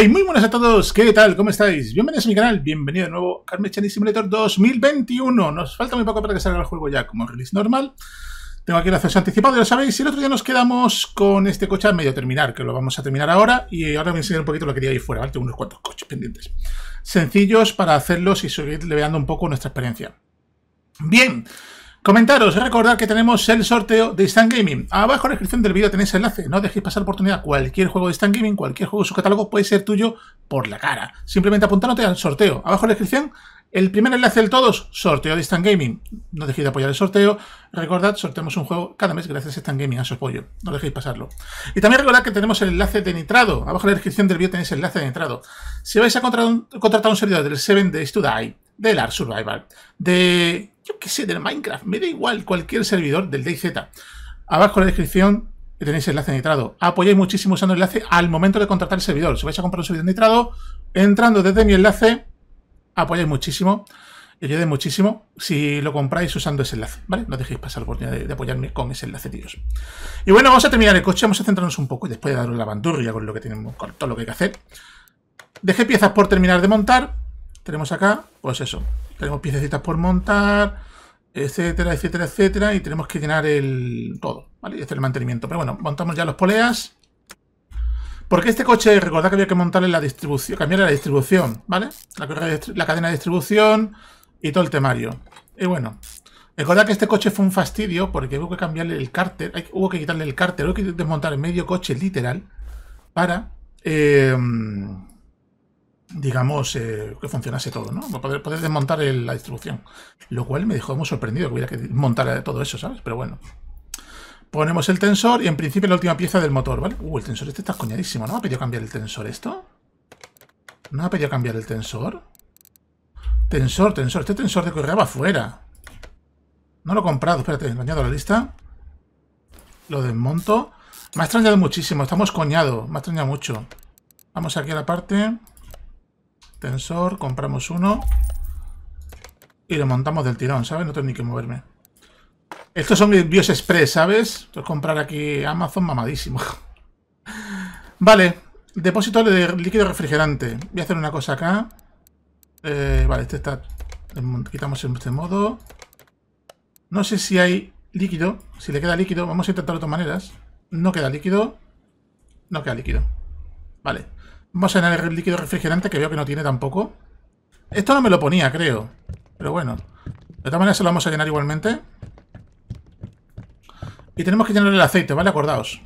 Hey, muy buenas a todos, ¿qué tal? ¿Cómo estáis? Bienvenidos a mi canal, bienvenido de nuevo a y Simulator 2021. Nos falta muy poco para que salga el juego ya como release normal. Tengo aquí el acceso anticipado, ya lo sabéis. Y el otro día nos quedamos con este coche a medio terminar, que lo vamos a terminar ahora. Y ahora voy a enseñar un poquito lo que quería ahí fuera, ¿vale? Tengo unos cuantos coches pendientes. Sencillos para hacerlos y seguir leveando un poco nuestra experiencia. Bien. Comentaros, recordad que tenemos el sorteo de Instant Gaming. Abajo en la descripción del vídeo tenéis enlace. No dejéis pasar oportunidad. Cualquier juego de Instant Gaming, cualquier juego de su catálogo puede ser tuyo por la cara. Simplemente apuntándote al sorteo. Abajo en la descripción el primer enlace del todos, sorteo de Stan Gaming. No dejéis de apoyar el sorteo. Recordad, sorteamos un juego cada mes gracias a Stan Gaming, a su apoyo. No dejéis pasarlo. Y también recordad que tenemos el enlace de Nitrado. Abajo en la descripción del vídeo tenéis el enlace de Nitrado. Si vais a contratar un, contratar un servidor del 7 Days to Die, del Art Survival, de, yo qué sé, del Minecraft, me da igual cualquier servidor del DayZ. Abajo en la descripción tenéis enlace nitrado. Apoyáis muchísimo usando el enlace al momento de contratar el servidor. Si vais a comprar un servidor nitrado, entrando desde mi enlace, apoyáis muchísimo. Y ayudé muchísimo si lo compráis usando ese enlace, ¿vale? No dejéis pasar la oportunidad de, apoyarme con ese enlace, tíos. Y bueno, vamos a terminar el coche, vamos a centrarnos un poco y después de daros la bandurria con lo que tenemos, con todo lo que hay que hacer. Dejé piezas por terminar de montar tenemos acá, pues eso, tenemos piececitas por montar, etcétera, etcétera, etcétera, y tenemos que llenar el todo, ¿vale? Y hacer el mantenimiento. Pero bueno, montamos ya los poleas. Porque este coche, recordad que había que montarle la distribución, cambiarle la distribución, ¿vale? La, cadena de distribución y todo el temario. Y bueno, Recordad que este coche fue un fastidio porque hubo que cambiarle el cárter, hubo que quitarle el cárter, hubo que desmontar el medio coche literal para eh, digamos, eh, que funcionase todo, ¿no? Pues poder, poder desmontar la distribución. Lo cual me dejó muy sorprendido que hubiera que montar todo eso, ¿sabes? Pero bueno. Ponemos el tensor y en principio la última pieza del motor, ¿vale? Uh, el tensor este está coñadísimo, ¿no? ¿Me ha pedido cambiar el tensor esto? ¿No me ha pedido cambiar el tensor? Tensor, tensor. Este tensor de correa va afuera. No lo he comprado. Espérate, lo añado la lista. Lo desmonto. Me ha extrañado muchísimo. Estamos coñados. Me ha extrañado mucho. Vamos aquí a la parte. Tensor, compramos uno. Y lo montamos del tirón, ¿sabes? No tengo ni que moverme. Estos son mis BIOS Express, ¿sabes? Entonces comprar aquí Amazon mamadísimo. vale, depósito de líquido refrigerante. Voy a hacer una cosa acá. Eh, vale, este está... Quitamos en este modo. No sé si hay líquido. Si le queda líquido. Vamos a intentar de otras maneras. No queda líquido. No queda líquido. Vale. Vamos a llenar el líquido refrigerante, que veo que no tiene tampoco. Esto no me lo ponía, creo. Pero bueno. De todas maneras se lo vamos a llenar igualmente. Y tenemos que llenar el aceite, ¿vale? Acordaos.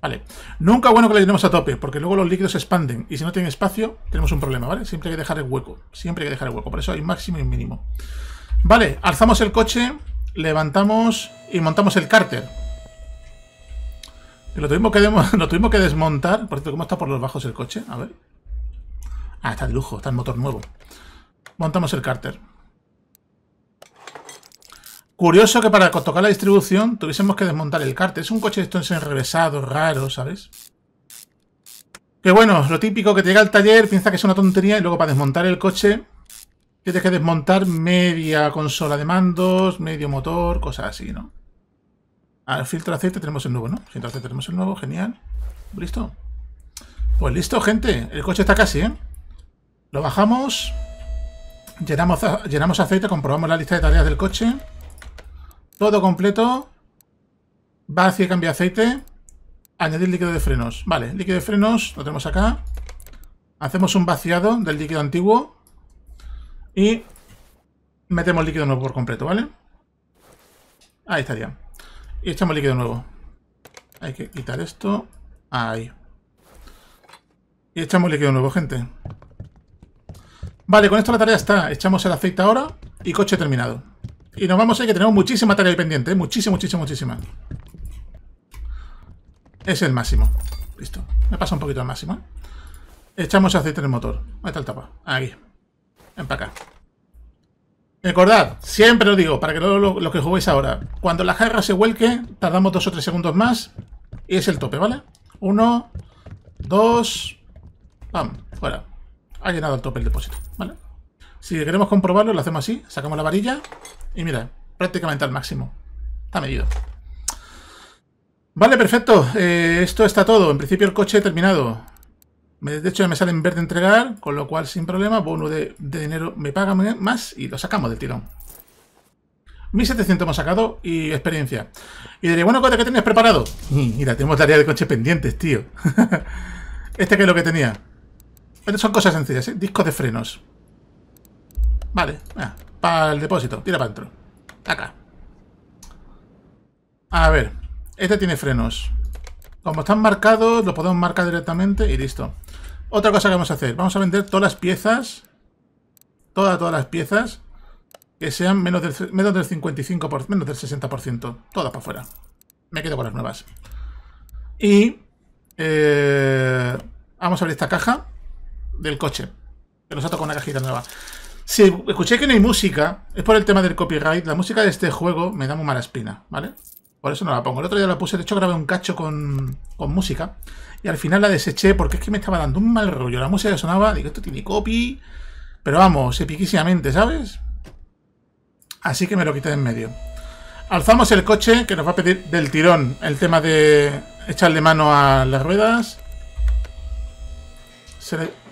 Vale. Nunca bueno que lo llenemos a tope, porque luego los líquidos se expanden. Y si no tienen espacio, tenemos un problema, ¿vale? Siempre hay que dejar el hueco. Siempre hay que dejar el hueco. Por eso hay máximo y mínimo. Vale, alzamos el coche, levantamos y montamos el cárter. Lo tuvimos que, tuvimos que desmontar. Por cierto, ¿cómo está por los bajos el coche? A ver. Ah, está de lujo, está el motor nuevo. Montamos el cárter. Curioso que para tocar la distribución tuviésemos que desmontar el cárter. Es un coche de estos enrevesado, raro, ¿sabes? Que bueno, lo típico que te llega al taller, piensa que es una tontería y luego para desmontar el coche tienes que desmontar media consola de mandos, medio motor, cosas así, ¿no? Al ah, filtro aceite tenemos el nuevo, ¿no? Filtro aceite tenemos el nuevo, genial. ¿Listo? Pues listo, gente. El coche está casi, ¿eh? Lo bajamos. Llenamos, llenamos aceite, comprobamos la lista de tareas del coche. Todo completo. Va y cambio aceite. Añadir líquido de frenos. Vale, líquido de frenos lo tenemos acá. Hacemos un vaciado del líquido antiguo. Y metemos líquido nuevo por completo, ¿vale? Ahí estaría. Y echamos este líquido nuevo. Hay que quitar esto. Ahí. Y echamos líquido nuevo, gente. Vale, con esto la tarea está. Echamos el aceite ahora y coche terminado. Y nos vamos a que tenemos muchísima tarea pendiente. ¿eh? Muchísima, muchísima, muchísima. Es el máximo. Listo. Me pasa un poquito al máximo. ¿eh? Echamos aceite en el motor. Ahí está el tapa. Aquí. acá. Recordad, siempre lo digo, para que no lo, que juguéis ahora, cuando la jarra se vuelque, tardamos dos o tres segundos más y es el tope, ¿vale? Uno, dos, pam, fuera. Ha llenado el tope el depósito, ¿vale? Si queremos comprobarlo, lo hacemos así, sacamos la varilla y mira, prácticamente al máximo. Está medido. Vale, perfecto. Eh, esto está todo. En principio el coche terminado. De hecho, me salen verde entregar, con lo cual sin problema, bono de, dinero me paga más y lo sacamos del tirón. 1700 hemos sacado y experiencia. Y diré, bueno, que tenías preparado? mira, tenemos tarea de coche pendientes, tío. este que es lo que tenía. son cosas sencillas, ¿eh? Discos de frenos. Vale, ah, para el depósito, tira para adentro. Acá. A ver, este tiene frenos. Como están marcados, lo podemos marcar directamente y listo. Otra cosa que vamos a hacer, vamos a vender todas las piezas, todas, todas las piezas, que sean menos del, menos del 55%, menos del 60%, todas para afuera. Me quedo con las nuevas. Y eh, vamos a abrir esta caja del coche, que nos ha tocado una cajita nueva. Si escuché que no hay música, es por el tema del copyright, la música de este juego me da muy mala espina, ¿vale? vale por eso no la pongo. El otro día la puse, de hecho grabé un cacho con, música. Y al final la deseché porque es que me estaba dando un mal rollo. La música sonaba, digo, esto tiene copy. Pero vamos, epiquísimamente, ¿sabes? Así que me lo quité en medio. Alzamos el coche que nos va a pedir del tirón el tema de echarle mano a las ruedas.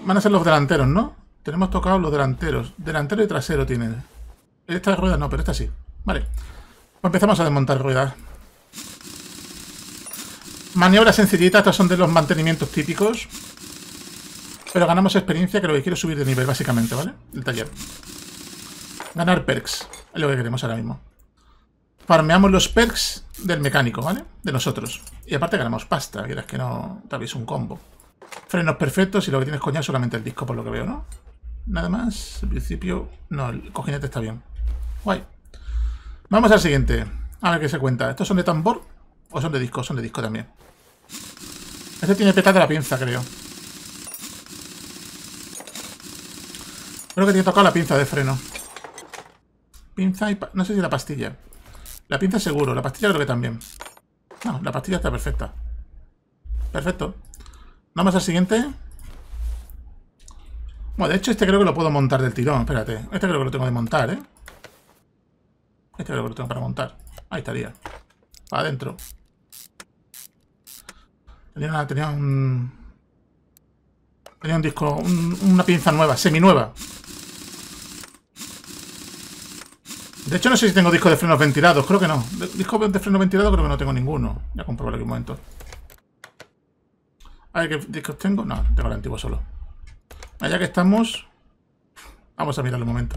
Van a ser los delanteros, ¿no? Tenemos tocados los delanteros. Delantero y trasero tienen. esta rueda no, pero esta sí. Vale. Pues empezamos a desmontar ruedas. Maniobras sencillitas, estos son de los mantenimientos típicos. Pero ganamos experiencia, que lo que quiero subir de nivel, básicamente, ¿vale? El taller. Ganar perks, es lo que queremos ahora mismo. Farmeamos los perks del mecánico, ¿vale? De nosotros. Y aparte ganamos pasta, es que no... Tal vez un combo. Frenos perfectos y lo que tienes coña es solamente el disco, por lo que veo, ¿no? Nada más. al principio... No, el cojinete está bien. Guay. Vamos al siguiente. A ver qué se cuenta. Estos son de tambor. O son de disco, son de disco también. Este tiene petaz de la pinza, creo. Creo que tiene tocado la pinza de freno. Pinza y... No sé si la pastilla. La pinza seguro, la pastilla creo que también. No, la pastilla está perfecta. Perfecto. Vamos al siguiente. Bueno, de hecho este creo que lo puedo montar del tirón. Espérate. Este creo que lo tengo de montar, ¿eh? Este creo que lo tengo para montar. Ahí estaría. Para adentro. Tenía, un... disco, una pinza nueva, semi-nueva. De hecho, no sé si tengo discos de frenos ventilados. Creo que no. Disco de frenos ventilados creo que no tengo ninguno. Ya comprobé aquí un momento. A ver, ¿qué discos tengo? No, tengo el antiguo solo. Allá que estamos... Vamos a mirarlo un momento.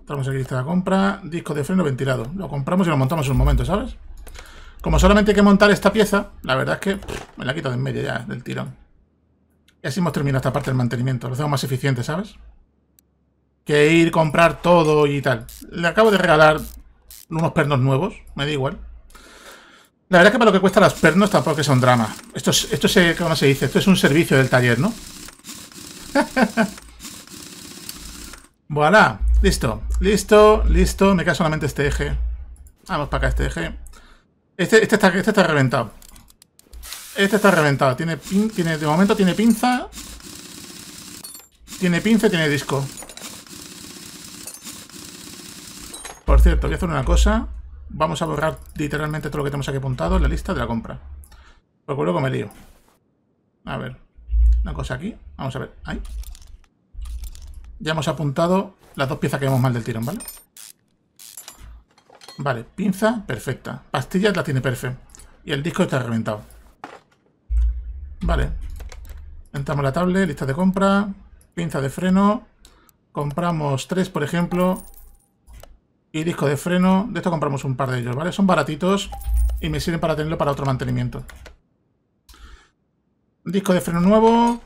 Estamos aquí lista de compra. Disco de freno ventilado. Lo compramos y lo montamos en un momento, ¿sabes? Como solamente hay que montar esta pieza, la verdad es que me la quito de en medio ya del tirón. Y así hemos terminado esta parte del mantenimiento. Lo hacemos más eficiente, ¿sabes? Que ir, comprar todo y tal. Le acabo de regalar unos pernos nuevos, me da igual. La verdad es que para lo que cuesta las pernos tampoco es un drama. Esto es, esto se, ¿cómo se dice? Esto es un servicio del taller, ¿no? voilà, listo, listo, listo. Me queda solamente este eje. Vamos para acá este eje. Este, este, este, está, reventado. Este está reventado. Tiene, tiene, de momento tiene pinza. Tiene pinza y tiene disco. Por cierto, voy a hacer una cosa. Vamos a borrar literalmente todo lo que tenemos aquí apuntado en la lista de la compra. Porque luego me lío. A ver. Una cosa aquí. Vamos a ver. Ahí. Ya hemos apuntado las dos piezas que vemos mal del tirón, ¿vale? vale Vale, pinza, perfecta. Pastillas la tiene perfecta. Y el disco está reventado. Vale. Entramos a la tablet, lista de compra, pinza de freno. Compramos tres, por ejemplo. Y disco de freno. De esto compramos un par de ellos, ¿vale? Son baratitos y me sirven para tenerlo para otro mantenimiento. Disco de freno nuevo.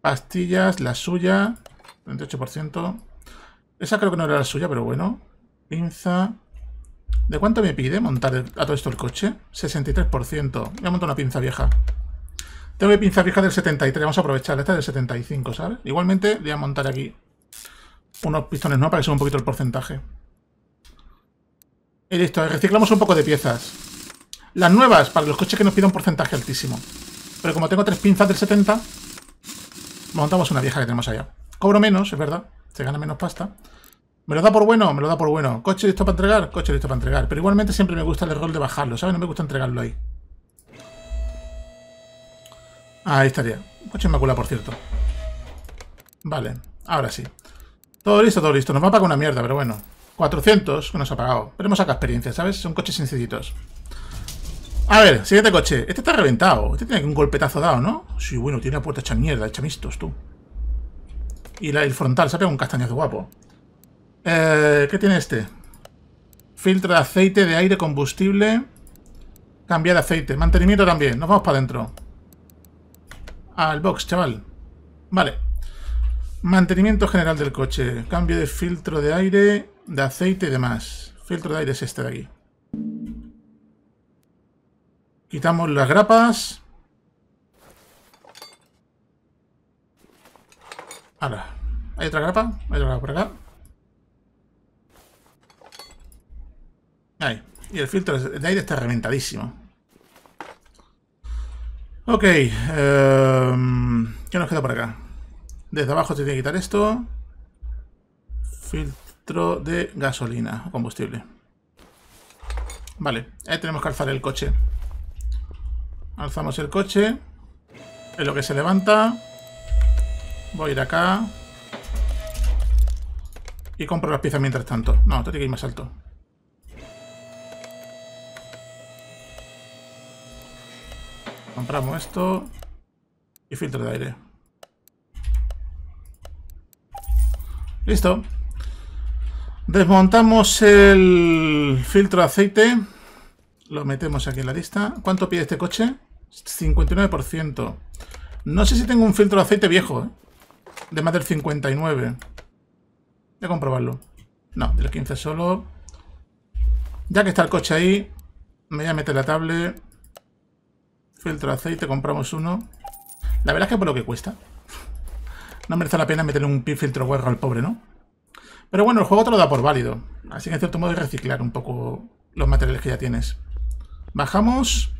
Pastillas, la suya. 38%. Esa creo que no era la suya, pero bueno. Pinza. ¿De cuánto me pide montar a todo esto el coche? 63%. Voy a montar una pinza vieja. Tengo mi pinza vieja del 73. Vamos a aprovechar. Esta es del 75, ¿sabes? Igualmente voy a montar aquí unos pistones, ¿no? Para que suba un poquito el porcentaje. Y listo. Reciclamos un poco de piezas. Las nuevas, para los coches que nos piden un porcentaje altísimo. Pero como tengo tres pinzas del 70, montamos una vieja que tenemos allá. Cobro menos, es verdad. Se gana menos pasta. Me lo da por bueno, me lo da por bueno. Coche listo para entregar, coche listo para entregar. Pero igualmente siempre me gusta el error de bajarlo, ¿sabes? No me gusta entregarlo ahí. Ahí estaría. Coche inmaculado, por cierto. Vale, ahora sí. Todo listo, todo listo. Nos va a pagar una mierda, pero bueno. 400 que nos ha pagado. Pero hemos sacado experiencia, ¿sabes? Son coches sencillitos. A ver, siguiente coche. Este está reventado. Este tiene un golpetazo dado, ¿no? Sí, bueno, tiene la puerta hecha mierda, hecha mistos, tú. Y el frontal, se un pegado un castañazo guapo. Eh, ¿Qué tiene este? Filtro de aceite, de aire, combustible. Cambiar aceite. Mantenimiento también. Nos vamos para adentro. Al box, chaval. Vale. Mantenimiento general del coche. Cambio de filtro de aire, de aceite y demás. Filtro de aire es este de aquí. Quitamos las grapas. Ahora. ¿Hay otra grapa? ¿Hay otra grapa por acá? Y el filtro de aire está reventadísimo. Ok. Em, ¿Qué nos queda por acá? Desde abajo se tiene que quitar esto. Filtro de gasolina o combustible. Vale, ahí tenemos que alzar el coche. Alzamos el coche. Es lo que se levanta. Voy a ir acá. Y compro las piezas mientras tanto. No, tengo que ir más alto. Compramos esto y filtro de aire. Listo. Desmontamos el filtro de aceite. Lo metemos aquí en la lista. ¿Cuánto pide este coche? 59%. No sé si tengo un filtro de aceite viejo, ¿eh? De más del 59. Voy a comprobarlo. No, del 15 solo. Ya que está el coche ahí, me voy a meter la tablet. Filtro de aceite, compramos uno. La verdad es que por lo que cuesta. No merece la pena meter un filtro guerra al pobre, ¿no? Pero bueno, el juego te lo da por válido. Así que en cierto modo es reciclar un poco los materiales que ya tienes. Bajamos.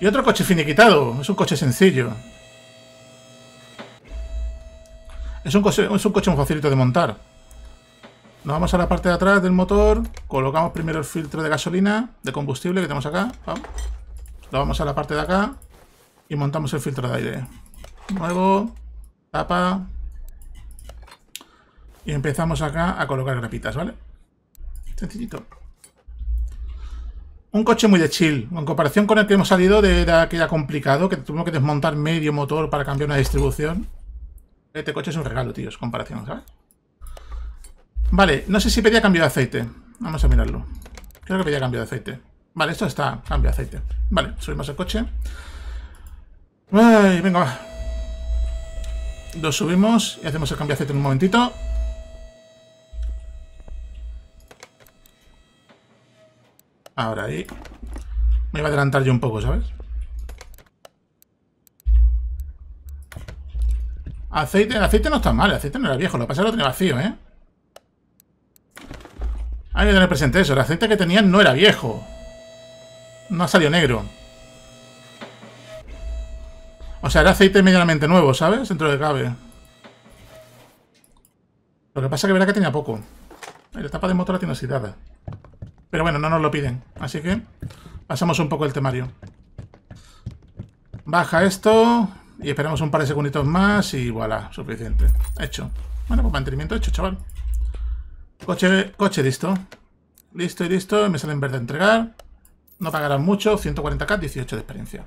Y otro coche finiquitado. Es un coche sencillo. Es un coche, es un coche muy facilito de montar. Nos vamos a la parte de atrás del motor. Colocamos primero el filtro de gasolina, de combustible que tenemos acá. Vamos. Lo vamos a la parte de acá y montamos el filtro de aire. Nuevo, tapa y empezamos acá a colocar grapitas, ¿vale? Sencillito. Un coche muy de chill, en comparación con el que hemos salido de, que complicado, que tuvimos que desmontar medio motor para cambiar una distribución. Este coche es un regalo, tíos, comparación, ¿sabes? Vale, no sé si pedía cambio de aceite. Vamos a mirarlo. Creo que pedía cambio de aceite. Vale, esto está. Cambio aceite. Vale, subimos el coche. Ay, venga, va. Lo subimos y hacemos el cambio de aceite en un momentito. Ahora ahí. Me iba a adelantar yo un poco, ¿sabes? Aceite, el aceite no está mal, el aceite no era viejo, lo que lo tenía vacío, ¿eh? Hay que tener presente eso, el aceite que tenía no era viejo. No ha salido negro. O sea, era aceite medianamente nuevo, ¿sabes? Dentro de cabe. Lo que pasa es que verá que tenía poco. La tapa de motor la tiene oxidada. Pero bueno, no nos lo piden. Así que pasamos un poco el temario. Baja esto y esperamos un par de segunditos más y voilà, suficiente. Hecho. Bueno, pues mantenimiento hecho, chaval. Coche, coche listo. Listo y listo. Me sale en verde entregar. No pagarán mucho, 140k, 18 de experiencia.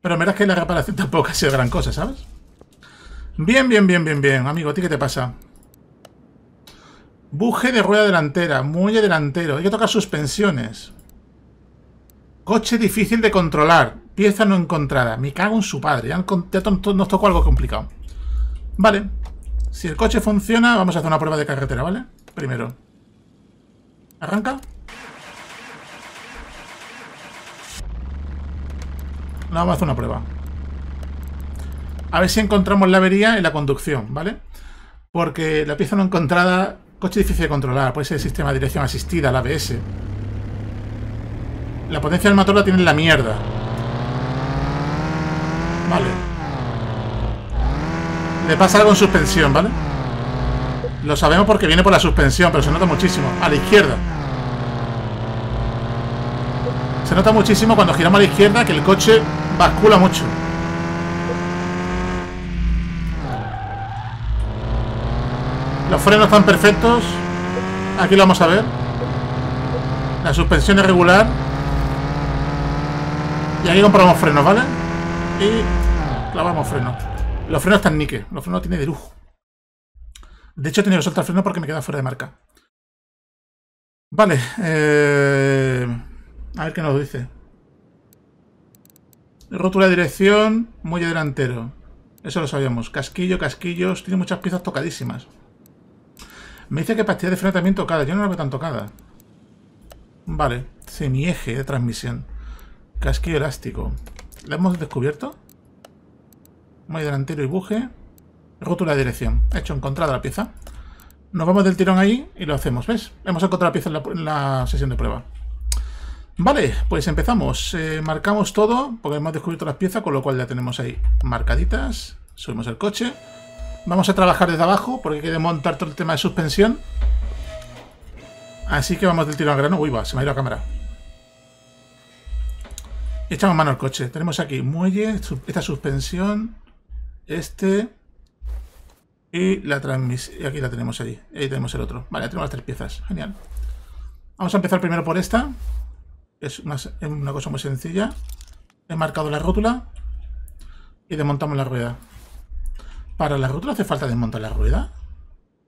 Pero verás que la reparación tampoco ha sido gran cosa, ¿sabes? Bien, bien, bien, bien, bien. Amigo, ¿a ti qué te pasa? Buje de rueda delantera, muelle delantero. Hay que tocar suspensiones. Coche difícil de controlar. Pieza no encontrada. Me cago en su padre. Ya, ya nos tocó algo complicado. Vale. Si el coche funciona, vamos a hacer una prueba de carretera, ¿vale? Primero. Arranca. No, vamos a hacer una prueba. A ver si encontramos la avería en la conducción, ¿vale? Porque la pieza no encontrada, coche difícil de controlar, puede ser el sistema de dirección asistida, la ABS. La potencia del motor la tiene en la mierda. Vale. Le pasa algo en suspensión, ¿vale? Lo sabemos porque viene por la suspensión, pero se nota muchísimo. A la izquierda. Se nota muchísimo cuando giramos a la izquierda que el coche bascula mucho. Los frenos están perfectos. Aquí lo vamos a ver. La suspensión es regular. Y aquí compramos frenos, ¿vale? Y clavamos frenos. Los frenos están nique. Los frenos tienen de lujo. De hecho, he tenido que soltar frenos porque me queda fuera de marca. Vale. Eh... A ver qué nos dice. Rótula de dirección, muelle delantero. Eso lo sabíamos. Casquillo, casquillos. Tiene muchas piezas tocadísimas. Me dice que pastilla de freno también tocada. Yo no la veo tan tocada. Vale. Semieje de transmisión. Casquillo elástico. ¿La hemos descubierto? Muelle delantero y buje. Rótula de dirección. Hecho, encontrada la pieza. Nos vamos del tirón ahí y lo hacemos. ¿Ves? Hemos encontrado la pieza en la sesión de prueba. Vale, pues empezamos. Eh, marcamos todo, porque hemos descubierto las piezas, con lo cual ya tenemos ahí marcaditas. Subimos el coche. Vamos a trabajar desde abajo, porque hay que montar todo el tema de suspensión. Así que vamos del tiro al grano. Uy, va, se me ha ido la cámara. Echamos mano al coche. Tenemos aquí muelle, esta suspensión, este y la transmisión. Aquí la tenemos ahí, Ahí tenemos el otro. Vale, tenemos las tres piezas. Genial. Vamos a empezar primero por esta. Es una, cosa muy sencilla. He marcado la rótula y desmontamos la rueda. Para la rótula hace falta desmontar la rueda.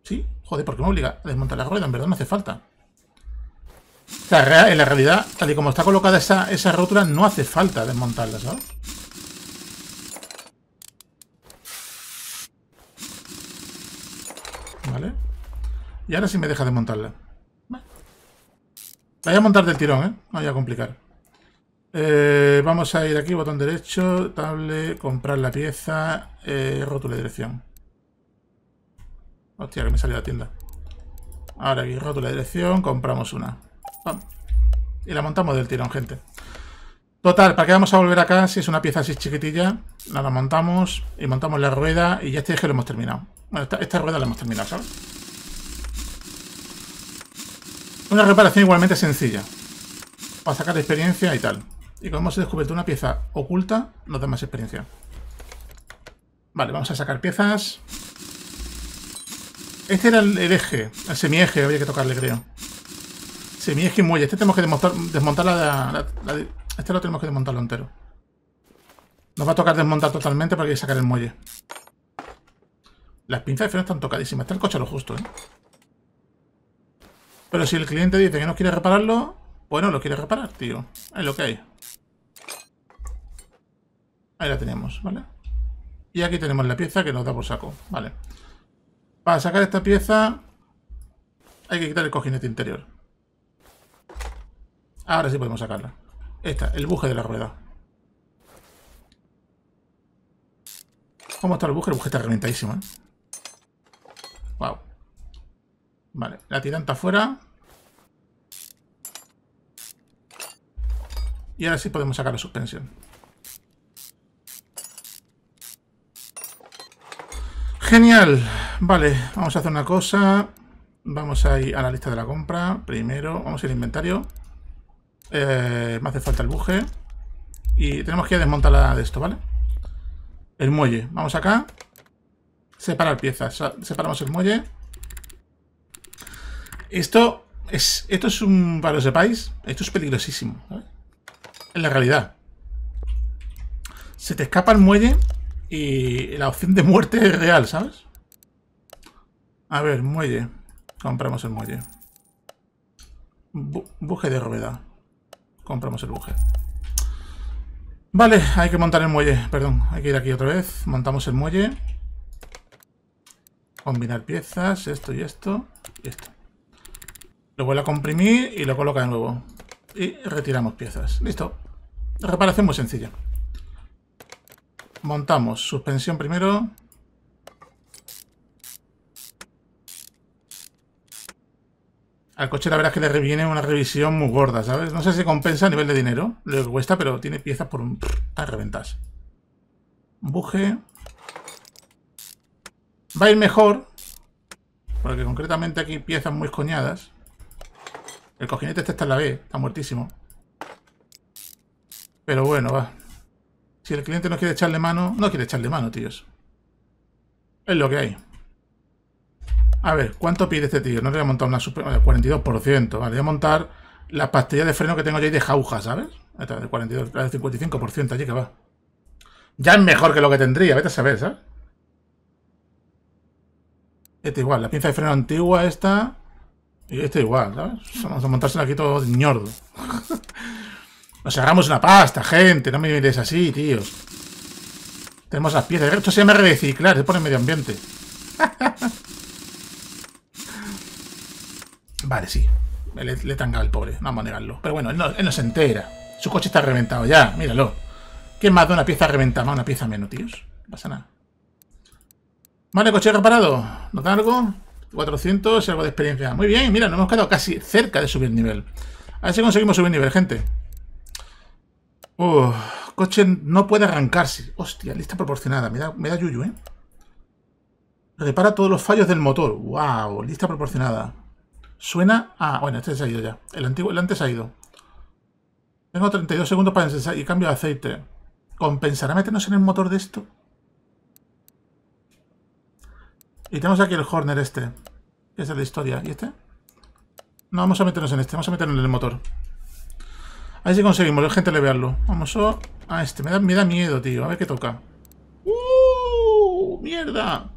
¿Sí? Joder, ¿por qué me obliga a desmontar la rueda? En verdad no hace falta. en la realidad, tal y como está colocada esa, esa rótula, no hace falta desmontarla, ¿sabes? ¿Vale? Y ahora sí me deja desmontarla. Voy a montar del tirón, ¿eh? No voy a complicar. Eh, vamos a ir aquí, botón derecho, table, comprar la pieza, eh, rótula de dirección. Hostia, que me salió la tienda. Ahora aquí, rótula de dirección, compramos una. Y la montamos del tirón, gente. Total, ¿para qué vamos a volver acá si es una pieza así chiquitilla? La, la montamos y montamos la rueda y ya este eje lo hemos terminado. Bueno, esta rueda la hemos terminado, ¿sabes? Una reparación igualmente sencilla. Para sacar experiencia y tal. Y como hemos descubierto una pieza oculta, nos da más experiencia. Vale, vamos a sacar piezas. Este era el, eje, el semieje, había que tocarle, creo. Semieje y muelle. Este tenemos que desmontar, desmontar la, Este lo tenemos que desmontarlo entero. Nos va a tocar desmontar totalmente para que sacar el muelle. Las pinzas de freno están tocadísimas. Está el coche lo justo, ¿eh? Pero si el cliente dice que no quiere repararlo, bueno, lo quiere reparar, tío. Es lo que hay. Ahí la tenemos, ¿vale? Y aquí tenemos la pieza que nos da por saco, ¿vale? Para sacar esta pieza hay que quitar el cojinete interior. Ahora sí podemos sacarla. Esta, el buje de la rueda. ¿Cómo está el buje? El buje está reventadísimo, ¿eh? Wow. Vale, la tiranta afuera. Y ahora sí podemos sacar la suspensión. Genial. Vale, vamos a hacer una cosa. Vamos a ir a la lista de la compra. Primero, vamos al inventario. Eh, me hace falta el buje. Y tenemos que desmontar la de esto, ¿vale? El muelle. Vamos acá. Separar piezas. Separamos el muelle. Esto es, esto es un, para los sepáis, esto es peligrosísimo. En la realidad. Se te escapa el muelle y la opción de muerte es real, ¿sabes? A ver, muelle. Compramos el muelle. buje de rueda. Compramos el buje. Vale, hay que montar el muelle. Perdón, hay que ir aquí otra vez. Montamos el muelle. Combinar piezas, esto y esto. Y esto. Lo vuelve a comprimir y lo coloca de nuevo. Y retiramos piezas. Listo. Reparación muy sencilla. Montamos suspensión primero. Al coche la verdad es que le reviene una revisión muy gorda, ¿sabes? No sé si compensa a nivel de dinero, lo que cuesta, pero tiene piezas por un... a reventarse. Buje. Va a ir mejor, porque concretamente aquí piezas muy coñadas. El cojinete este está en la B, está muertísimo. Pero bueno, va. Si el cliente no quiere echarle mano, no quiere echarle mano, tíos. Es lo que hay. A ver, ¿cuánto pide este tío? No le voy a montar una super... 42%. Eh, vale, voy a montar la pastilla de freno que tengo yo ahí de jauja, ¿sabes? Esta de 42, 55% allí que va. Ya es mejor que lo que tendría, vete a saber, ¿sabes? Esta igual, la pinza de freno antigua esta... Y este igual, ¿sabes? Vamos a montarse aquí todo de ñordo. Nos agarramos una pasta, gente. No me mires así, tíos. Tenemos las piezas. Esto se llama reciclar, Se pone medio ambiente. vale, sí. Le, le tanga al pobre, vamos a negarlo. Pero bueno, él no, se entera. Su coche está reventado ya, míralo. ¿Quién más da una pieza reventada una pieza menos, tíos? No pasa nada. Vale, coche reparado. no da algo? 400 algo de experiencia. Muy bien, mira, nos hemos quedado casi cerca de subir nivel. A ver si conseguimos subir nivel, gente. coche no puede arrancarse. Hostia, lista proporcionada. Me da, yuyu, ¿eh? Repara todos los fallos del motor. ¡Wow! Lista proporcionada. Suena a... Bueno, este se ha ido ya. El, antiguo, el antes ha ido. Tengo 32 segundos para ensayar y cambio de aceite. ¿Compensará meternos en el motor de esto? Y tenemos aquí el Horner este. Que es de historia. ¿Y este? No, vamos a meternos en este. Vamos a meternos en el motor. A ver si conseguimos, la gente, levearlo. Vamos a, a este. Me da, me da, miedo, tío. A ver qué toca. ¡Uh! ¡Mierda!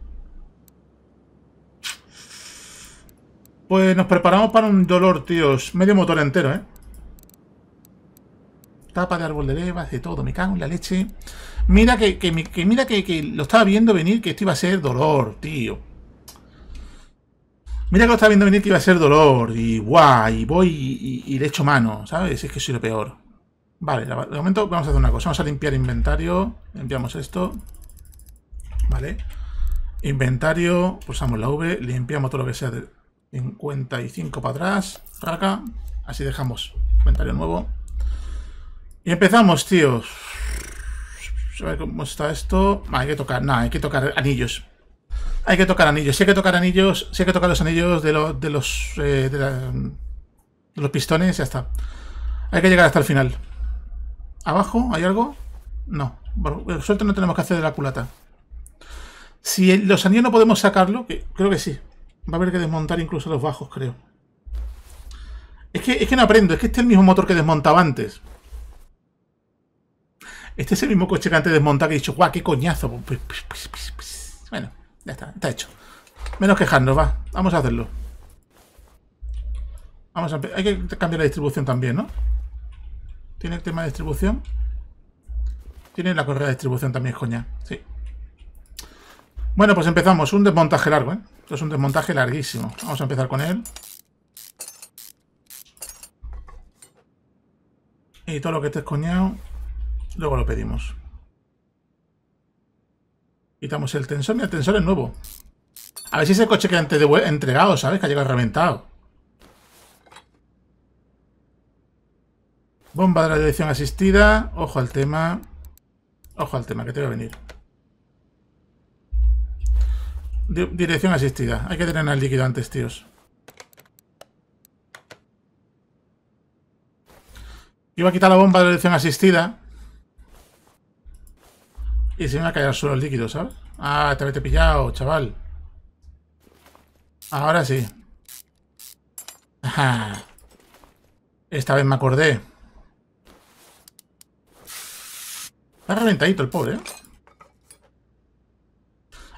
Pues nos preparamos para un dolor, tíos. Medio motor entero, ¿eh? tapa de árbol de levas, de todo, me cago en la leche. Mira que, mira que, lo estaba viendo venir, que esto iba a ser dolor, tío. Mira que lo estaba viendo venir que iba a ser dolor, y guay, y voy y, le echo mano, ¿sabes? Es que soy lo peor. Vale, de momento vamos a hacer una cosa, vamos a limpiar inventario, limpiamos esto, ¿vale? Inventario, pulsamos la V, limpiamos todo lo que sea de 55 para atrás, acá, así dejamos inventario nuevo. Y empezamos, tíos. A ver cómo está esto. Ah, hay que tocar, nada, hay que tocar anillos. Hay que tocar anillos. Si hay que tocar anillos, que tocar los anillos de, lo, de los eh, de, los pistones, ya está. Hay que llegar hasta el final. ¿Abajo hay algo? No. Bueno, suerte no tenemos que hacer de la culata. Si los anillos no podemos sacarlo, creo que sí. Va a haber que desmontar incluso los bajos, creo. Es que, es que no aprendo, es que este es el mismo motor que desmontaba antes. Este es el mismo coche que antes desmonta que he dicho, guau, qué coñazo. Pues, pues, pues, bueno, ya está, está hecho. Menos quejarnos, va. Vamos a hacerlo. Vamos a Hay que cambiar la distribución también, ¿no? ¿Tiene el tema de distribución? Tiene la correa de distribución también, coña. Sí. Bueno, pues empezamos. Un desmontaje largo, ¿eh? Esto es un desmontaje larguísimo. Vamos a empezar con él. Y todo lo que esté coñado. Luego lo pedimos. Quitamos el tensor. Mira, el tensor es nuevo. A ver si ese coche que antes de entregado, ¿sabes? Que ha llegado reventado. Bomba de la dirección asistida. Ojo al tema. Ojo al tema, que te va a venir. Dirección asistida. Hay que tener el líquido antes, tíos. Iba a quitar la bomba de la dirección asistida. Y se me va a caer al suelo el líquido, ¿sabes? Ah, te habéis pillado, chaval. Ahora sí. Esta vez me acordé. Está reventadito el pobre, ¿eh?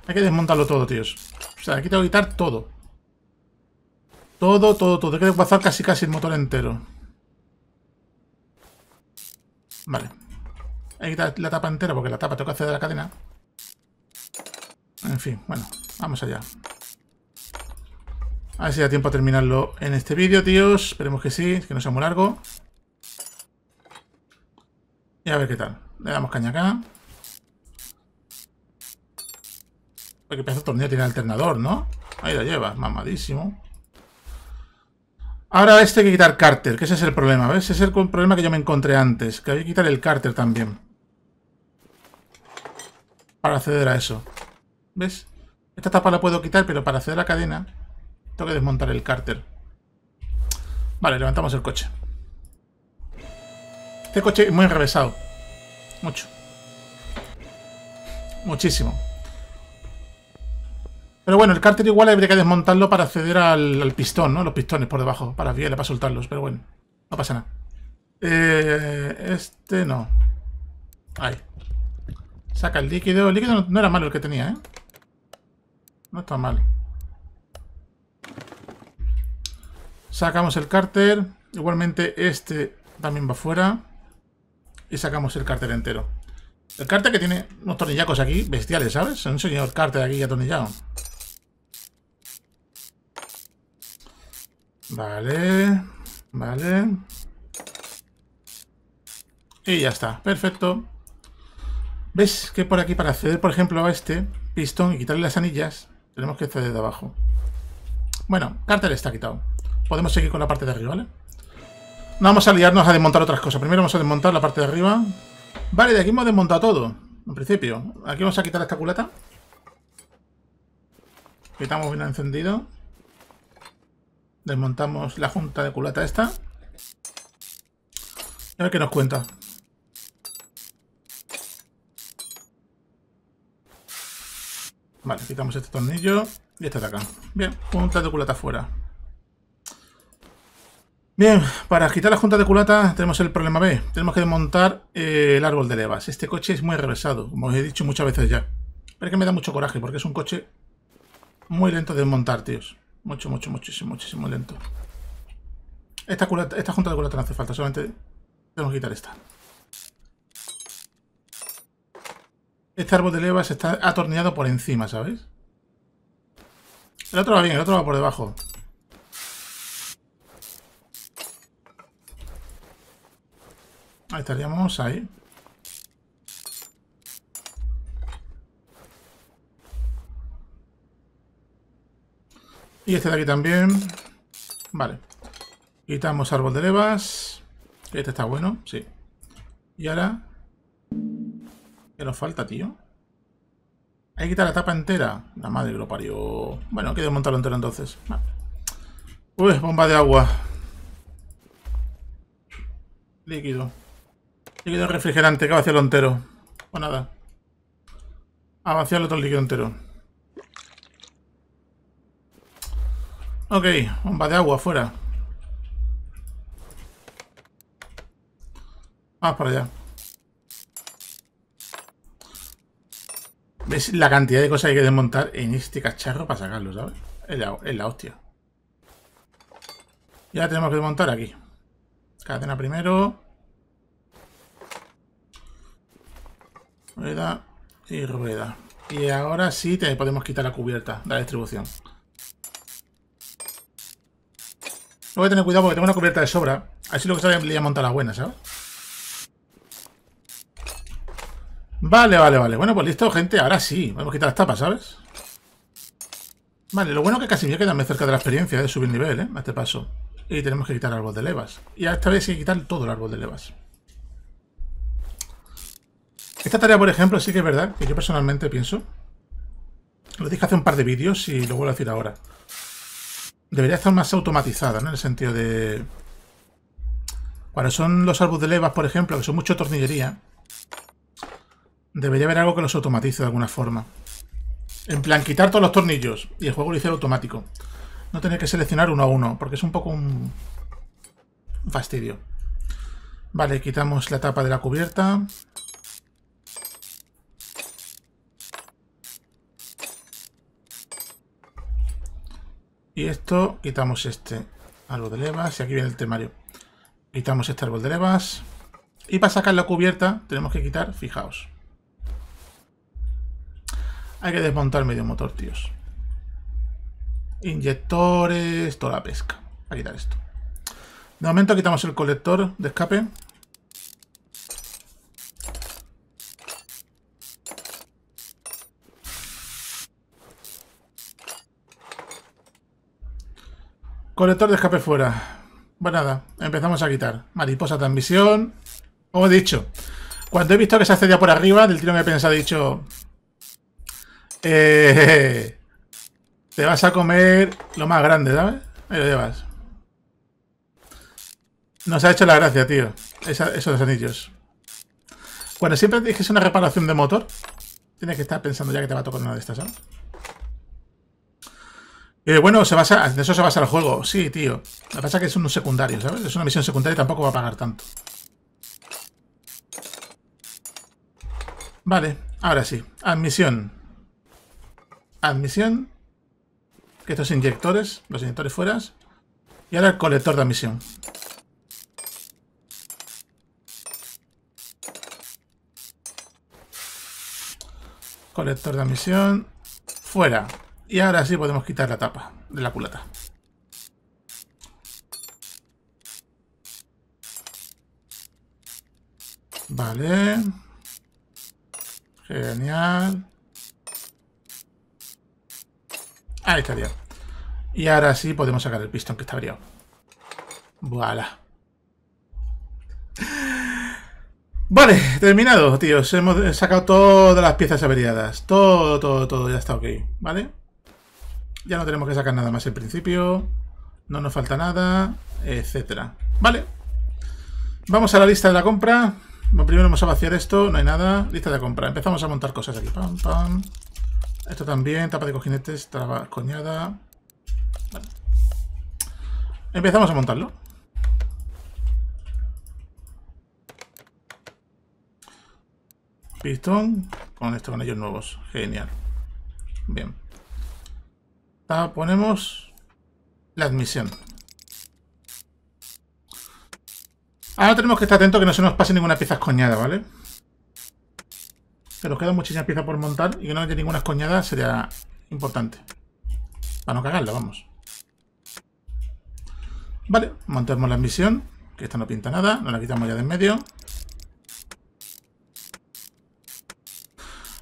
Hay que desmontarlo todo, tíos. O sea, aquí tengo que quitar todo. Todo, todo, todo. Hay que pasar casi casi el motor entero. Vale. Hay que quitar la tapa entera porque la tapa toca hacer de la cadena. En fin, bueno, vamos allá. A ver si da tiempo a terminarlo en este vídeo, tíos. Esperemos que sí, que no sea muy largo. Y a ver qué tal. Le damos caña acá. Porque pedazo de tornillo tiene alternador, ¿no? Ahí lo lleva, mamadísimo. Ahora este hay que quitar cárter, que ese es el problema, ¿ves? Ese es el problema que yo me encontré antes, que hay que quitar el cárter también para acceder a eso. ¿Ves? Esta tapa la puedo quitar, pero para acceder a la cadena tengo que desmontar el cárter. Vale, levantamos el coche. Este coche es muy enrevesado. Mucho. Muchísimo. Pero bueno, el cárter igual habría que desmontarlo para acceder al, pistón, ¿no? Los pistones por debajo, para y para soltarlos. Pero bueno, no pasa nada. Eh, este no. Ahí. Saca el líquido. El líquido no, era malo el que tenía, ¿eh? No está mal. Sacamos el cárter. Igualmente este también va fuera. Y sacamos el cárter entero. El cárter que tiene unos tornillacos aquí bestiales, ¿sabes? un señor cárter aquí atornillado. Vale. Vale. Y ya está. Perfecto. ¿Ves que por aquí para acceder, por ejemplo, a este pistón y quitarle las anillas, tenemos que acceder de abajo? Bueno, cártel está quitado. Podemos seguir con la parte de arriba, ¿vale? No vamos a liarnos a desmontar otras cosas. Primero vamos a desmontar la parte de arriba. Vale, de aquí hemos desmontado todo, en principio. Aquí vamos a quitar esta culata. Quitamos bien encendido. Desmontamos la junta de culata esta. A ver qué nos cuenta. Vale, quitamos este tornillo y este de acá. Bien, juntas de culata fuera. Bien, para quitar la junta de culata tenemos el problema B. Tenemos que desmontar eh, el árbol de levas. Este coche es muy reversado, como os he dicho muchas veces ya. Pero es que me da mucho coraje porque es un coche muy lento de desmontar, tíos. Mucho, mucho, muchísimo, muchísimo lento. Esta, esta junta de culata no hace falta, solamente tenemos que quitar esta. Este árbol de levas está atornillado por encima, ¿sabéis? El otro va bien, el otro va por debajo. Ahí estaríamos, ahí. Y este de aquí también. Vale. Quitamos árbol de levas. Este está bueno, sí. Y ahora ¿Qué nos falta, tío? Hay que quitar la tapa entera. La madre que lo parió. Bueno, hay que desmontarlo entero entonces. Vale. Uy, bomba de agua. Líquido. Líquido refrigerante, que vaciarlo entero. O pues nada. A vaciarlo todo el líquido entero. Ok, bomba de agua, fuera. Vamos para allá. ¿Ves la cantidad de cosas que hay que desmontar en este cacharro para sacarlo, ¿sabes? Es la, hostia. Ya tenemos que desmontar aquí. Cadena primero. Rueda y rueda. Y ahora sí te podemos quitar la cubierta de la distribución. Voy a tener cuidado porque tengo una cubierta de sobra. Así lo que sale le montar la buena, ¿sabes? Vale, vale, vale. Bueno, pues listo, gente. Ahora sí. Vamos a quitar las tapas, ¿sabes? Vale, lo bueno es que casi me quedan cerca de la experiencia de subir nivel, ¿eh? A este paso. Y tenemos que quitar árboles de levas. Y a esta vez hay que quitar todo el árbol de levas. Esta tarea, por ejemplo, sí que es verdad que yo personalmente pienso. Lo dije hace un par de vídeos y lo vuelvo a decir ahora. Debería estar más automatizada, ¿no? En el sentido de... Cuando son los árboles de levas, por ejemplo, que son mucho tornillería, Debería haber algo que los automatice de alguna forma. En plan, quitar todos los tornillos y el juego lo hice automático. No tener que seleccionar uno a uno, porque es un poco un, un fastidio. Vale, quitamos la tapa de la cubierta. Y esto, quitamos este árbol de levas. Y aquí viene el temario. Quitamos este árbol de levas. Y para sacar la cubierta tenemos que quitar, fijaos, hay que desmontar medio motor, tíos. Inyectores, toda la pesca. A quitar esto. De momento quitamos el colector de escape. Colector de escape fuera. Pues nada, empezamos a quitar. Mariposa transmisión. Como he dicho, cuando he visto que se accedía por arriba, del tiro me he pensado, he dicho, eh, te vas a comer lo más grande, ¿sabes? Ahí lo llevas. Nos ha hecho la gracia, tío. esos anillos. Bueno, siempre que es una reparación de motor. Tienes que estar pensando ya que te va a tocar una de estas, ¿sabes? Eh, bueno, se de eso se basa el juego. Sí, tío. Lo que pasa es que es un secundario, ¿sabes? Es una misión secundaria y tampoco va a pagar tanto. Vale, ahora sí. Admisión admisión, que estos inyectores, los inyectores fueras, y ahora el colector de admisión. Colector de admisión, fuera. Y ahora sí podemos quitar la tapa de la culata. Vale. Genial. Ahí está Y ahora sí podemos sacar el pistón que está averiado. Voilà. Vale, terminado, tíos. Hemos sacado todas las piezas averiadas. Todo, todo, todo. Ya está ok. ¿Vale? Ya no tenemos que sacar nada más en principio. No nos falta nada, etcétera. Vale. Vamos a la lista de la compra. primero vamos a vaciar esto. No hay nada. Lista de compra. Empezamos a montar cosas aquí. Pam, pam. Esto también, tapa de cojinetes, traba, coñada. Vale. Empezamos a montarlo. Pistón con estos ellos nuevos. Genial. Bien. Ah, ponemos la admisión. Ahora tenemos que estar atentos que no se nos pase ninguna pieza coñada, ¿vale? que nos quedan muchísimas piezas por montar y que no haya ninguna coñada sería importante. Para no cagarla, vamos. Vale, montemos la misión, que esta no pinta nada, nos la quitamos ya de en medio.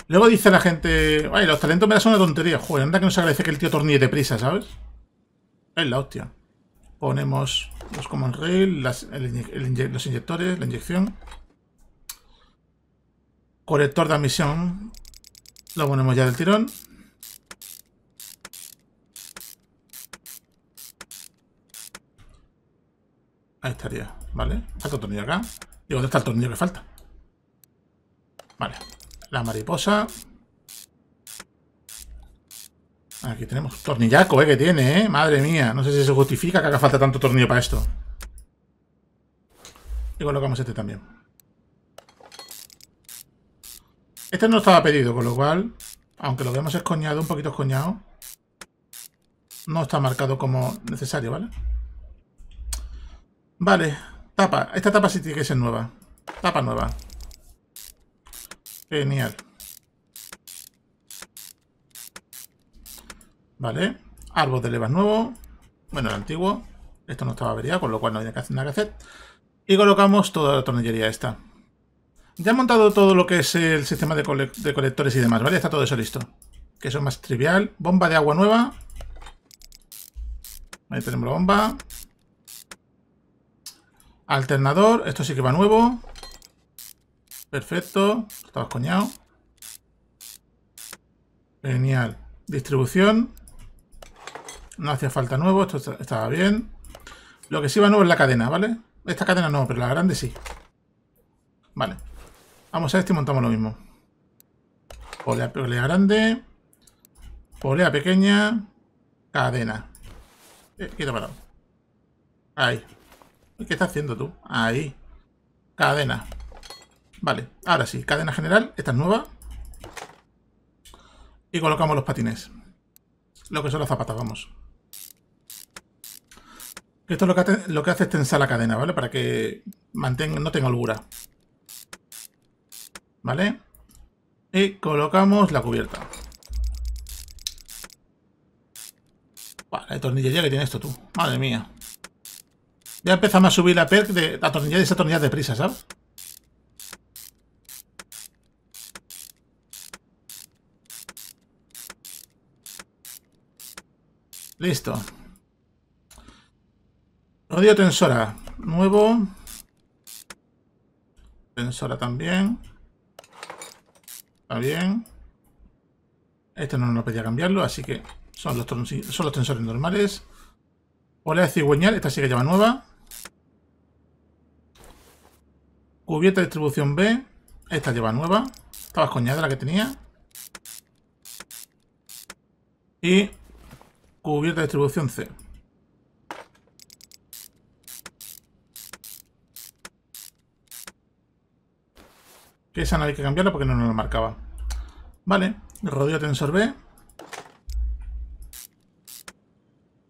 Luego dice la gente, ay, los talentos me das una tontería. Joder, anda que nos agradece que el tío de deprisa, ¿sabes? Es la hostia. Ponemos los common rail, los inyectores, la inyección. Colector de admisión. Lo ponemos ya del tirón. Ahí estaría, ¿vale? Falta tornillo acá. Digo, ¿dónde está el tornillo que falta? Vale. La mariposa. Aquí tenemos tornillaco, ¿eh? Que tiene, ¿eh? Madre mía. No sé si se justifica que haga falta tanto tornillo para esto. Y colocamos este también. Este no estaba pedido, con lo cual, aunque lo veamos escoñado, un poquito escoñado, no está marcado como necesario, ¿vale? Vale, tapa. Esta tapa sí tiene que ser nueva. Tapa nueva. Genial. Vale. Árbol de levas nuevo. Bueno, el antiguo. Esto no estaba averiado, con lo cual no hay nada que hacer. Y colocamos toda la tornillería esta. Ya he montado todo lo que es el sistema de, colectores y demás, ¿vale? Está todo eso listo. Que eso es más trivial. Bomba de agua nueva. Ahí tenemos la bomba. Alternador. Esto sí que va nuevo. Perfecto. Estaba coñado. Genial. Distribución. No hacía falta nuevo. Esto estaba bien. Lo que sí va nuevo es la cadena, ¿vale? Esta cadena no, pero la grande sí. Vale. Vamos a este y montamos lo mismo. Polea, grande. Polea pequeña. Cadena. Eh, quita parado. Ahí. ¿Qué estás haciendo tú? Ahí. Cadena. Vale, ahora sí. Cadena general. Esta es nueva. Y colocamos los patines. Lo que son las zapatas, vamos. Esto es lo que, hace, lo que hace es tensar la cadena, ¿vale? Para que mantenga, no tenga holgura. ¿Vale? Y colocamos la cubierta. Vale, tornillería que tiene esto tú. Madre mía. Ya empezamos a subir la perk de la tornilla de esa tornilla de prisa, ¿sabes? Listo. Rodio tensora. Nuevo. Tensora también bien. Este no nos pedía cambiarlo, así que son los, son los tensores normales. Polea cigüeñal, esta sí que lleva nueva. Cubierta de distribución B, esta lleva nueva. Estaba coñada la que tenía. Y cubierta de distribución C. Que esa no hay que cambiarla porque no nos lo marcaba. Vale, rodillo tensor B.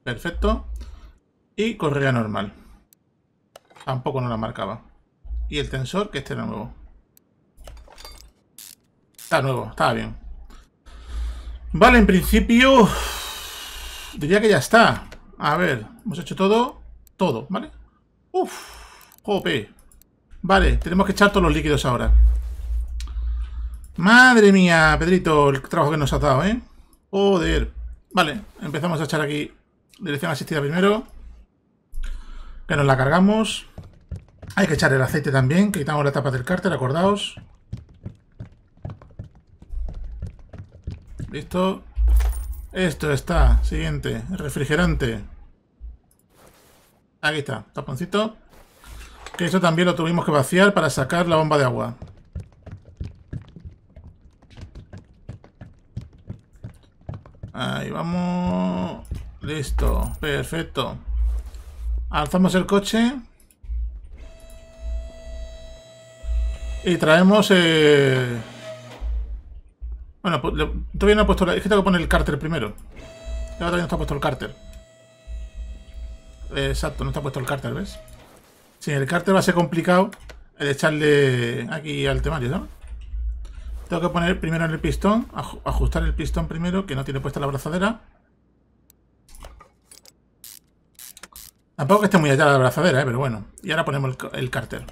Perfecto. Y correa normal. Tampoco nos la marcaba. Y el tensor, que este era nuevo. Está nuevo, está bien. Vale, en principio... Diría que ya está. A ver, hemos hecho todo. Todo, ¿vale? Uf, jope. Vale, tenemos que echar todos los líquidos ahora. Madre mía, Pedrito, el trabajo que nos ha dado, ¿eh? Joder. Vale, empezamos a echar aquí dirección asistida primero. Que nos la cargamos. Hay que echar el aceite también, quitamos la tapa del cárter, acordaos. Listo. Esto está. Siguiente. Refrigerante. Aquí está. Taponcito. Que eso también lo tuvimos que vaciar para sacar la bomba de agua. Ahí vamos. Listo. Perfecto. Alzamos el coche. Y traemos... Eh, bueno, pues, todavía no he puesto... La... Es que tengo que poner el cárter primero. Ya todavía no está puesto el cárter. Exacto, no está puesto el cárter, ¿ves? Sí, el cárter va a ser complicado el echarle aquí al temario, ¿no? Tengo que poner primero el pistón, ajustar el pistón primero, que no tiene puesta la abrazadera. Tampoco que esté muy allá la abrazadera, ¿eh? pero bueno. Y ahora ponemos el, el cárter.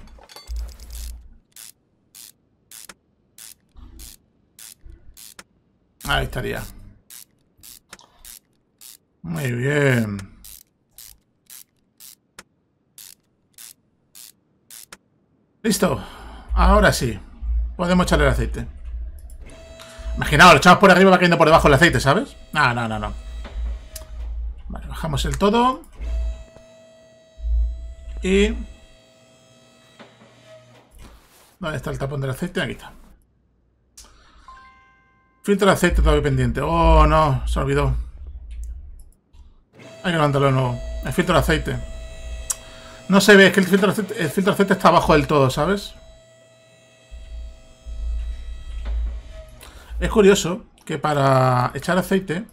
Ahí estaría. Muy bien. Listo. Ahora sí. Podemos echarle el aceite. Imaginaos, lo echamos por arriba va cayendo por debajo el aceite, ¿sabes? No, no, no, no. Vale, bajamos el todo. Y... ¿Dónde está el tapón del aceite? Aquí está. Filtro de aceite todavía pendiente. Oh, no, se olvidó. Hay que levantarlo de nuevo. El filtro de aceite. No se ve, es que el filtro de aceite, el filtro de aceite está abajo del todo, ¿sabes? Es curioso que para echar aceite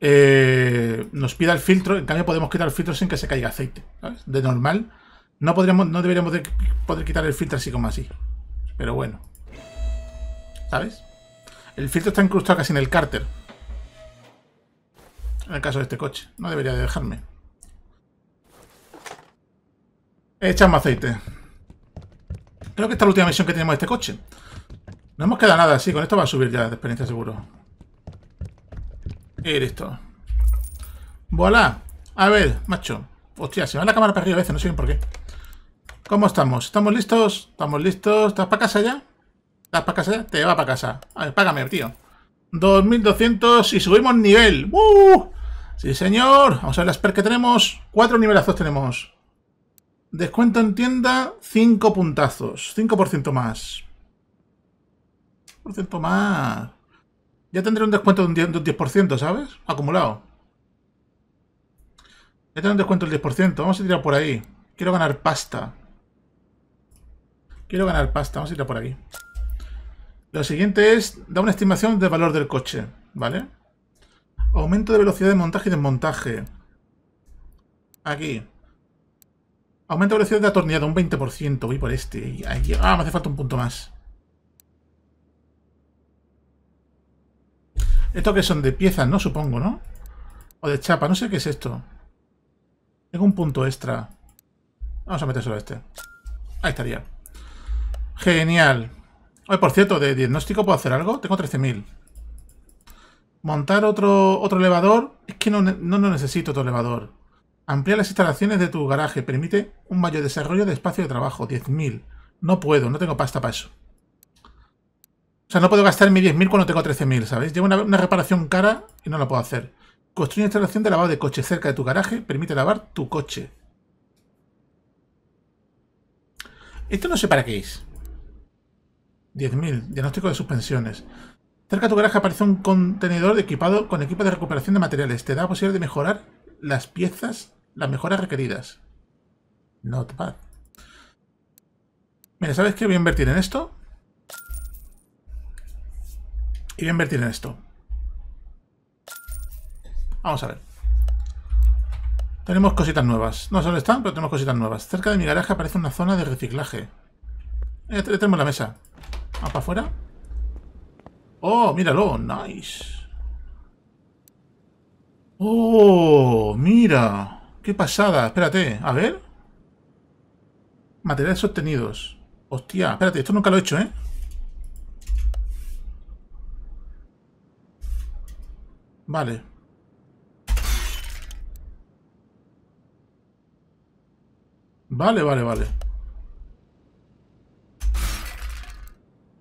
eh, nos pida el filtro, en cambio podemos quitar el filtro sin que se caiga aceite. ¿sabes? De normal, no, podríamos, no deberíamos poder quitar el filtro así como así. Pero bueno. ¿Sabes? El filtro está incrustado casi en el cárter. En el caso de este coche. No debería de dejarme. Echamos aceite. Creo que esta es la última misión que tenemos de este coche. No hemos quedado nada, así, con esto va a subir ya de experiencia seguro. Y listo. ¡Voilà! A ver, macho. Hostia, se va la cámara para arriba a veces, no sé bien por qué. ¿Cómo estamos? ¿Estamos listos? ¿Estamos listos? ¿Estás para casa ya? ¿Estás para casa ya? Te va para casa. A ver, págame, tío. 2200 y subimos nivel. ¡Uh! Sí, señor. Vamos a ver las que tenemos. Cuatro nivelazos tenemos. Descuento en tienda, 5 puntazos. 5% más más. Ya tendré un descuento de un 10%, ¿sabes? Acumulado. Ya tendré un descuento del 10%. Vamos a tirar por ahí. Quiero ganar pasta. Quiero ganar pasta. Vamos a tirar por aquí. Lo siguiente es, da una estimación del valor del coche, ¿vale? Aumento de velocidad de montaje y desmontaje. Aquí. Aumento de velocidad de atornillado, un 20%. Voy por este. Ah, me hace falta un punto más. ¿Esto que son? De piezas, ¿no? Supongo, ¿no? O de chapa, no sé qué es esto. Tengo un punto extra. Vamos a meter solo este. Ahí estaría. Genial. Oye, por cierto, de diagnóstico puedo hacer algo. Tengo 13.000. Montar otro, otro elevador. Es que no, no, no necesito otro elevador. Ampliar las instalaciones de tu garaje. Permite un mayor desarrollo de espacio de trabajo. 10.000. No puedo, no tengo pasta para eso. O sea, no puedo gastar mi 10.000 cuando tengo 13.000, ¿sabéis? Llevo una, reparación cara y no la puedo hacer. Construye una instalación de lavado de coche cerca de tu garaje. Permite lavar tu coche. Esto no sé para qué es. 10.000. Diagnóstico de suspensiones. Cerca de tu garaje aparece un contenedor equipado con equipo de recuperación de materiales. Te da posibilidad de mejorar las piezas, las mejoras requeridas. Not bad. Mira, ¿sabes qué? Voy a invertir en esto. Y voy a invertir en esto. Vamos a ver. Tenemos cositas nuevas. No sé están, pero tenemos cositas nuevas. Cerca de mi garaje aparece una zona de reciclaje. Eh, tenemos la mesa. Vamos para afuera. ¡Oh, míralo! ¡Nice! ¡Oh, mira! ¡Qué pasada! Espérate, a ver. Materiales sostenidos. Hostia, espérate, esto nunca lo he hecho, ¿eh? Vale. Vale, vale, vale.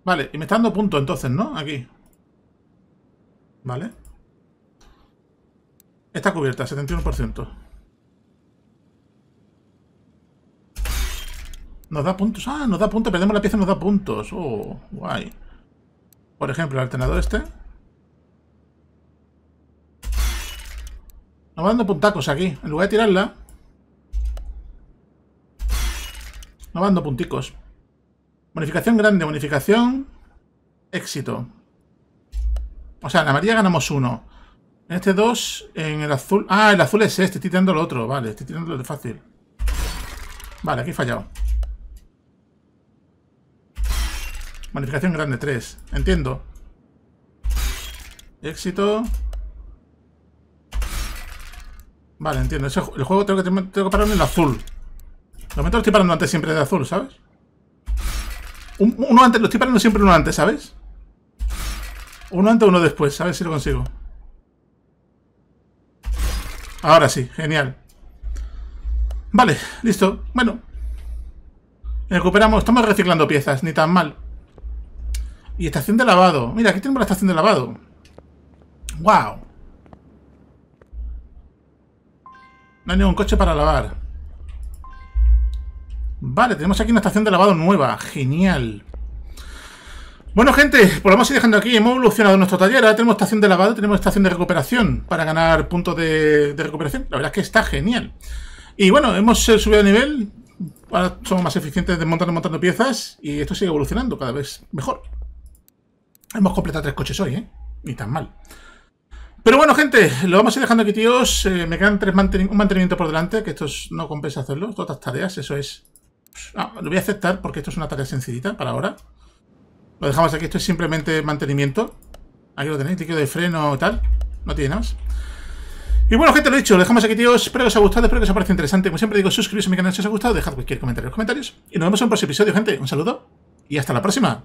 Vale, y me está dando punto entonces, ¿no? Aquí. Vale. Está cubierta, 71%. Nos da puntos. Ah, nos da puntos. Perdemos la pieza y nos da puntos. Oh, guay. Por ejemplo, el alternador este. Me dando puntacos aquí. En lugar de tirarla... Me dando punticos. Bonificación grande, bonificación... Éxito. O sea, en la amarilla ganamos uno. En este dos, en el azul... Ah, el azul es este, estoy tirando lo otro. Vale, estoy tirando lo de fácil. Vale, aquí he fallado. Bonificación grande tres. Entiendo. Éxito. Vale, entiendo. el juego tengo que, tengo que pararlo en el azul. Lo momento lo estoy parando antes siempre de azul, ¿sabes? uno antes, lo estoy parando siempre uno antes, ¿sabes? Uno antes, uno después. A ver si lo consigo. Ahora sí, genial. Vale, listo. Bueno. Recuperamos. Estamos reciclando piezas, ni tan mal. Y estación de lavado. Mira, aquí tengo la estación de lavado. ¡Wow! No hay ningún coche para lavar. Vale, tenemos aquí una estación de lavado nueva. Genial. Bueno, gente, pues lo vamos a ir dejando aquí. Hemos evolucionado nuestro taller. Ahora tenemos estación de lavado, tenemos estación de recuperación para ganar puntos de, recuperación. La verdad es que está genial. Y bueno, hemos eh, subido de nivel. Ahora somos más eficientes desmontando y montando piezas. Y esto sigue evolucionando cada vez mejor. Hemos completado tres coches hoy, ¿eh? Ni tan mal. Pero bueno, gente, lo vamos a ir dejando aquí, tíos. Eh, me quedan tres mantenimientos un mantenimiento por delante, que esto no compensa hacerlo. Todas tareas, eso es... Ah, lo voy a aceptar porque esto es una tarea sencillita para ahora. Lo dejamos aquí, esto es simplemente mantenimiento. Aquí lo tenéis, líquido de freno tal. No tiene más. Y bueno, gente, lo he dicho, lo dejamos aquí, tíos. Espero que os haya gustado, espero que os haya parecido interesante. Como siempre digo, suscribiros a mi canal si os ha gustado, dejad cualquier comentario en los comentarios. Y nos vemos en un próximo episodio, gente. Un saludo y hasta la próxima.